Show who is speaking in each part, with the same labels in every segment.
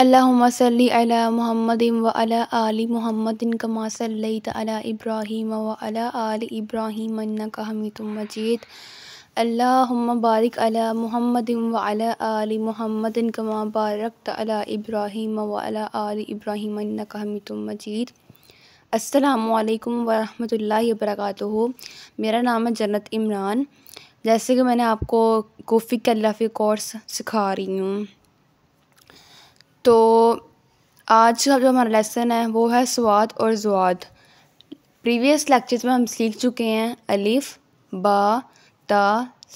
Speaker 1: अल्लामसली अला महमद व अला आली महमद कमा अला इब्राहीम व अला आल इब्राहीम का हमीद मजीद अल्लाहुम्मा बारिक अला महमद व अला आली महमद कमा बारक अला इब्राहीम व अला आल इब्राहीम का हमीद मजीद असलकम वरहमल वर्क मेरा नाम है जन्नत इमरान जैसे कि मैंने आपको कोफ़ी अल्लाफी कोर्स सिखा रही हूँ तो आज का जो हमारा लेसन है वो है स्वाद और जवाद प्रीवियस लेक्चर्स में हम सीख चुके हैं अलिफ बा ता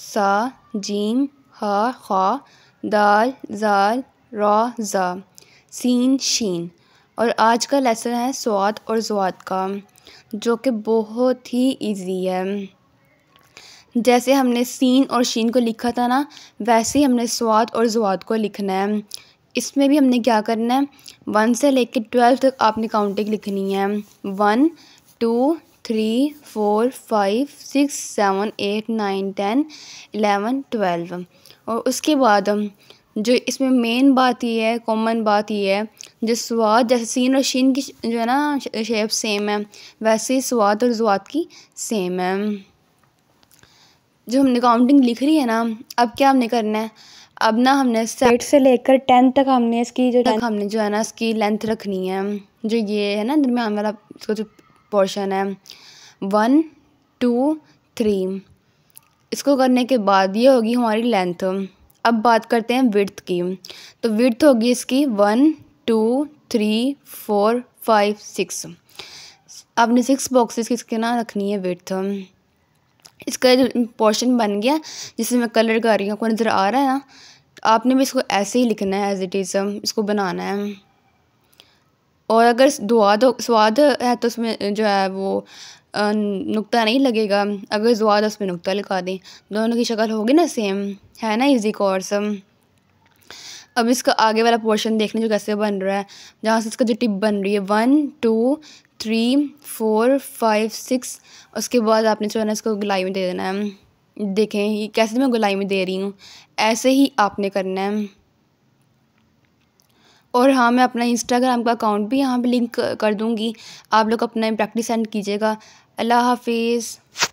Speaker 1: सा जीम हा खा दाल जाल रा जा सीन शीन और आज का लेसन है स्वाद और जवाद का जो कि बहुत ही इजी है जैसे हमने सीन और शीन को लिखा था ना वैसे ही हमने स्वाद और जवाद को लिखना है इसमें भी हमने क्या करना है वन से लेकर ट्वेल्व तक आपने काउंटिंग लिखनी है one two three four five six seven eight nine ten eleven twelve और उसके बाद जो इसमें मेन बात ये है कॉमन बात ये है जो स्वाद जैसे सीन और शीन की जो है ना शेप सेम है वैसे ही स्वाद और जुआत की सेम है जो हमने काउंटिंग लिख रही है ना अब क्या हमने करना है अब ना हमने एट से लेकर टेंथ तक हमने इसकी जो तक हमने जो है ना इसकी लेंथ रखनी है जो ये है ना दरम्यान वाला इसका जो पोर्शन है वन टू थ्री इसको करने के बाद ये होगी हमारी लेंथ अब बात करते हैं विड्थ की तो विड्थ होगी इसकी one two three four five six आपने सिक्स बॉक्सेस किसके ना रखनी है विड्थ इसका जो पोर्शन बन गया जिसमें मैं कलर कर रही हूँ आपको नज़र आ रहा है ना आपने भी इसको ऐसे ही लिखना है एज इट इज़ इसको बनाना है और अगर दुआद स्वाद है तो उसमें जो है वो नुक्ता नहीं लगेगा अगर जुआद उसमें नुक्ता लगा दें दोनों की शक्ल होगी ना सेम है ना इजी कोर्स अब इसका आगे वाला पोर्शन देख जो कैसे बन रहा है जहाँ से इसका जो टिप बन रही है one two three four five six उसके बाद आपने जो है ना इसको गुलाई में दे देना है देखें ये कैसे मैं गुलाई में दे रही हूँ ऐसे ही आपने करना है और हाँ मैं अपना इंस्टाग्राम का अकाउंट भी यहाँ पे लिंक कर दूँगी आप लोग अपना प्रैक्टिस सेंड कीजिएगा अल्लाह हाफिज़